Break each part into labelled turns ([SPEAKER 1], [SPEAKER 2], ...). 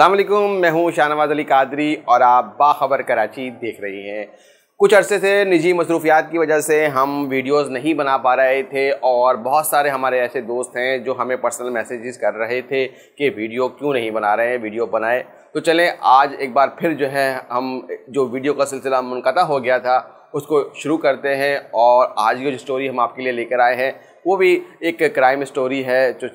[SPEAKER 1] अल्लाम मैं हूँ शाहनवाज अली कादरी और आप बाखबर कराची देख रही हैं कुछ अरसे से निजी मसरूफियात की वजह से हम वीडियोस नहीं बना पा रहे थे और बहुत सारे हमारे ऐसे दोस्त हैं जो हमें पर्सनल मैसेजेस कर रहे थे कि वीडियो क्यों नहीं बना रहे हैं वीडियो बनाए तो चलें आज एक बार फिर जो है हम जो वीडियो का सिलसिला मुनक़ा हो गया था उसको शुरू करते हैं और आज की जो स्टोरी हम आपके लिए लेकर आए हैं वो भी एक क्राइम स्टोरी है जो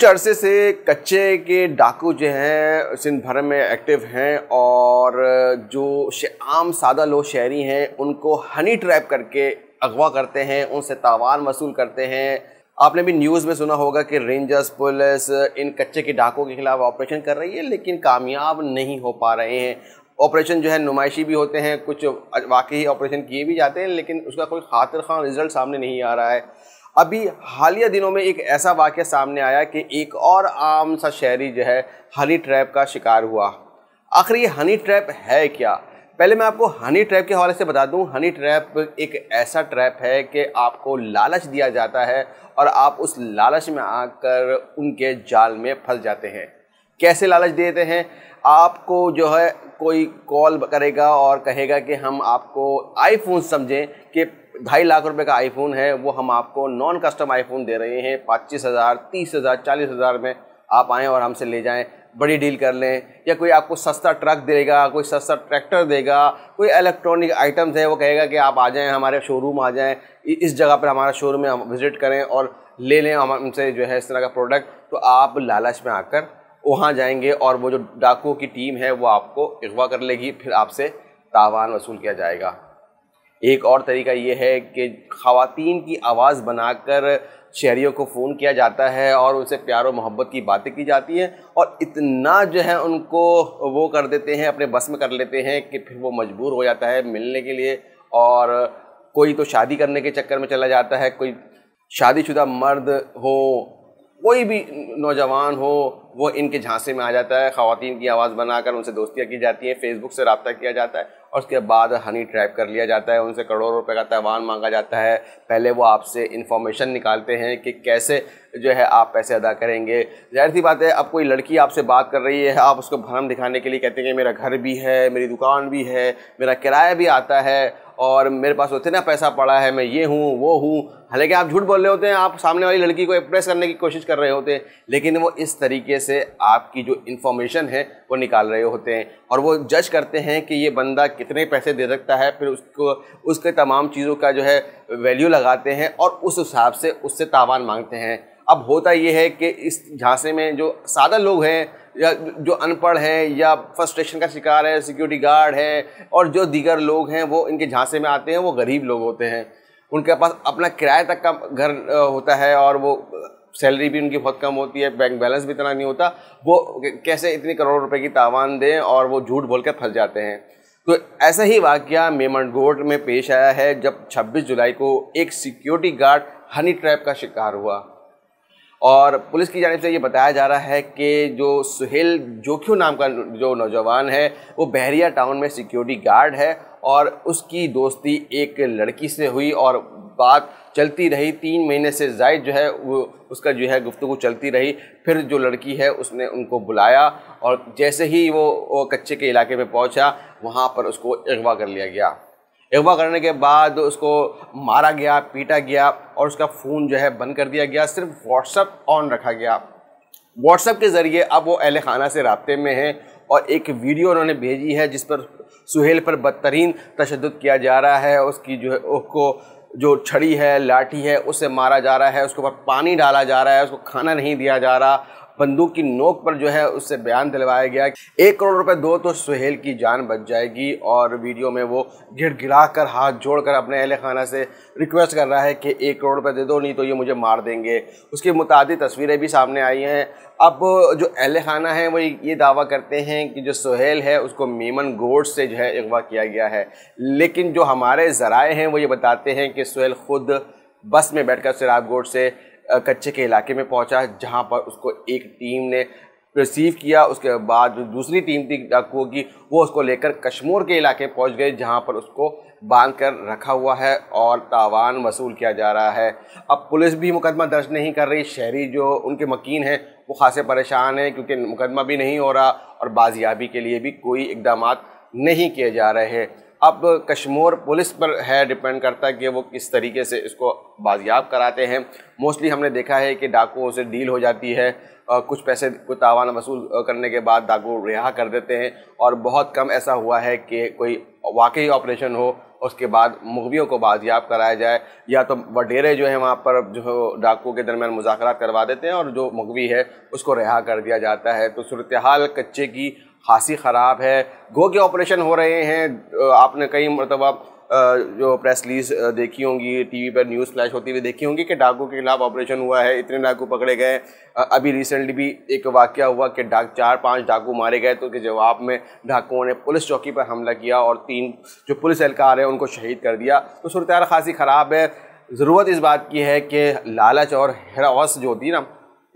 [SPEAKER 1] कुछ अरसे से कच्चे के डाकू जो हैं सिंध भर में एक्टिव हैं और जो आम सादा लोग शहरी हैं उनको हनी ट्रैप करके अगवा करते हैं उनसे तावान वसूल करते हैं आपने भी न्यूज़ में सुना होगा कि रेंजर्स पुलिस इन कच्चे के डाकों के खिलाफ ऑपरेशन कर रही है लेकिन कामयाब नहीं हो पा रहे हैं ऑपरेशन जो है नुमाइशी भी होते हैं कुछ वाकई ऑपरेशन किए भी जाते हैं लेकिन उसका कोई खातिर खान रिजल्ट सामने नहीं आ रहा है अभी हालिया दिनों में एक ऐसा वाक्य सामने आया कि एक और आम सा शहरी जो है हनी ट्रैप का शिकार हुआ आखिर ये हनी ट्रैप है क्या पहले मैं आपको हनी ट्रैप के हवाले से बता दूं हनी ट्रैप एक ऐसा ट्रैप है कि आपको लालच दिया जाता है और आप उस लालच में आकर उनके जाल में फंस जाते हैं कैसे लालच देते हैं आपको जो है कोई कॉल करेगा और कहेगा कि हम आपको आईफोन समझें कि ढाई लाख रुपए का आईफोन है वो हम आपको नॉन कस्टम आईफोन दे रहे हैं पच्चीस हज़ार तीस हज़ार चालीस हज़ार में आप आएँ और हमसे ले जाएँ बड़ी डील कर लें या कोई आपको सस्ता ट्रक देगा कोई सस्ता ट्रैक्टर देगा कोई इलेक्ट्रॉनिक आइटम्स है वो कहेगा कि आप आ जाएँ हमारे शोरूम आ जाएँ इस जगह पर हमारा शोरूम में हम विज़िट करें और ले लें हम हमसे जो है इस तरह का प्रोडक्ट तो आप लालच में आकर वहाँ जाएंगे और वो जो डाकुओं की टीम है वो आपको अगवा कर लेगी फिर आपसे तावान वसूल किया जाएगा एक और तरीका ये है कि खातन की आवाज़ बनाकर शहरीों को फ़ोन किया जाता है और उनसे प्यार और मोहब्बत की बातें की जाती हैं और इतना जो है उनको वो कर देते हैं अपने बस में कर लेते हैं कि फिर वो मजबूर हो जाता है मिलने के लिए और कोई तो शादी करने के चक्कर में चला जाता है कोई शादीशुदा मर्द हो कोई भी नौजवान हो वो इनके झांसे में आ जाता है ख़वान की आवाज़ बनाकर उनसे दोस्तियाँ की जाती हैं फेसबुक से रबता किया जाता है और उसके बाद हनी ट्रैप कर लिया जाता है उनसे करोड़ों रुपए का तैवान मांगा जाता है पहले वो आपसे इन्फॉर्मेशन निकालते हैं कि कैसे जो है आप पैसे अदा करेंगे जाहिर सी बात है अब कोई लड़की आपसे बात कर रही है आप उसको भरम दिखाने के लिए कहते हैं कि मेरा घर भी है मेरी दुकान भी है मेरा किराया भी आता है और मेरे पास इतना पैसा पड़ा है मैं ये हूँ वो हूँ हालांकि आप झूठ बोल रहे होते हैं आप सामने वाली लड़की को इम्प्रेस करने की कोशिश कर रहे होते हैं लेकिन वो इस तरीके से आपकी जो इन्फॉर्मेशन है वो निकाल रहे होते हैं और वो जज करते हैं कि ये बंदा कितने पैसे दे सकता है फिर उसको उसके तमाम चीज़ों का जो है वैल्यू लगाते हैं और उस हिसाब से उससे तावान मांगते हैं अब होता ये है कि इस झांसे में जो सादा लोग हैं या जो अनपढ़ हैं या फ्रस्ट्रेशन का शिकार है सिक्योरिटी गार्ड है और जो दीगर लोग हैं वो इनके झांसे में आते हैं वो गरीब लोग होते हैं उनके पास अपना किराए तक का घर होता है और वो सैलरी भी उनकी बहुत कम होती है बैंक बैलेंस भी इतना नहीं होता वो कैसे इतने करोड़ रुपए की तावान दें और वो झूठ बोल कर फंस जाते हैं तो ऐसा ही वाक्य मेमनगोट में पेश आया है जब 26 जुलाई को एक सिक्योरिटी गार्ड हनी ट्रैप का शिकार हुआ और पुलिस की जानब से ये बताया जा रहा है कि जो सुहेल जोख्यू नाम का जो नौजवान है वो बहरिया टाउन में सिक्योरिटी गार्ड है और उसकी दोस्ती एक लड़की से हुई और बात चलती रही तीन महीने से जायद जो है वो उसका जो है गुफ्तु चलती रही फिर जो लड़की है उसने उनको बुलाया और जैसे ही वो, वो कच्चे के इलाके में पहुंचा वहाँ पर उसको अगवा कर लिया गया अगवा करने के बाद उसको मारा गया पीटा गया और उसका फ़ोन जो है बंद कर दिया गया सिर्फ व्हाट्सअप ऑन रखा गया व्हाट्सअप के ज़रिए अब वो अहल खाना से रबते में हैं और एक वीडियो उन्होंने भेजी है जिस पर सुहेल पर बदतरीन तशद किया जा रहा है उसकी जो है उसको जो छड़ी है लाठी है उससे मारा जा रहा है उसके ऊपर पानी डाला जा रहा है उसको खाना नहीं दिया जा रहा बंदूक की नोक पर जो है उससे बयान दिलवाया गया एक करोड़ रुपए दो तो सुहेल की जान बच जाएगी और वीडियो में वो गिड़गिड़ा कर हाथ जोड़कर अपने अहल खाना से रिक्वेस्ट कर रहा है कि एक करोड़ रुपए दे दो नहीं तो ये मुझे मार देंगे उसकी मुताद तस्वीरें भी सामने आई हैं अब जो अहल खाना है वो ये दावा करते हैं कि जो सुहेल है उसको मेमन गोड से जो है अगवा किया गया है लेकिन जो हमारे ज़राए हैं वो ये बताते हैं कि सुहेल ख़ुद बस में बैठकर सिराग गोड से कच्चे के इलाके में पहुंचा जहां पर उसको एक टीम ने रिसीव किया उसके बाद जो दूसरी टीम थी डाकुओं की वो उसको लेकर कश्मीर के इलाके पहुंच गए जहां पर उसको बांध कर रखा हुआ है और तावान वसूल किया जा रहा है अब पुलिस भी मुकदमा दर्ज नहीं कर रही शहरी जो उनके मकीन हैं वो खासे परेशान हैं क्योंकि मुकदमा भी नहीं हो रहा और बाजियाबी के लिए भी कोई इकदाम नहीं किए जा रहे हैं अब कश्मीर पुलिस पर है डिपेंड करता है कि वो किस तरीके से इसको बाजियाब कराते हैं मोस्टली हमने देखा है कि डाकुओं से डील हो जाती है कुछ पैसे को तावाना वसूल करने के बाद डाकू रिहा कर देते हैं और बहुत कम ऐसा हुआ है कि कोई वाकई ऑपरेशन हो उसके बाद मुगवियों को बाजियाब कराया जाए या तो वडेरे जो है वहाँ पर जो डाकुओं के दरमियान मुजाकर करवा देते हैं और जो मुगवी है उसको रिहा कर दिया जाता है तो सूरत हाल कच्चे की खासी ख़राब है गो के ऑपरेशन हो रहे हैं आपने कई मरतबा जो प्रेस रिलीज देखी होंगी टीवी पर न्यूज़ फ्लैश होती हुई देखी होंगी कि डाकू के खिलाफ ऑपरेशन हुआ है इतने डाकू पकड़े गए अभी रिसेंटली भी एक वाक्य हुआ कि डाक चार पांच डाकू मारे गए तो उसके जवाब में डाकुओं ने पुलिस चौकी पर हमला किया और तीन जो पुलिस एहलकार हैं उनको शहीद कर दिया तो सूरत खासी ख़राब है ज़रूरत इस बात की है कि लालच और हरास जो होती है ना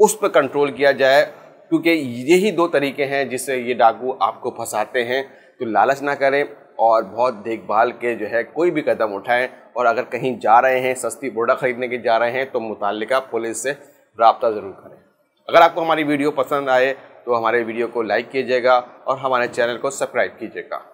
[SPEAKER 1] उस पर कंट्रोल किया जाए क्योंकि यही दो तरीके हैं जिससे ये डाकू आपको फंसाते हैं तो लालच ना करें और बहुत देखभाल के जो है कोई भी कदम उठाएं और अगर कहीं जा रहे हैं सस्ती प्रोडक्ट खरीदने के जा रहे हैं तो मुतल पुलिस से रबता ज़रूर करें अगर आपको हमारी वीडियो पसंद आए तो हमारे वीडियो को लाइक कीजिएगा और हमारे चैनल को सब्सक्राइब कीजिएगा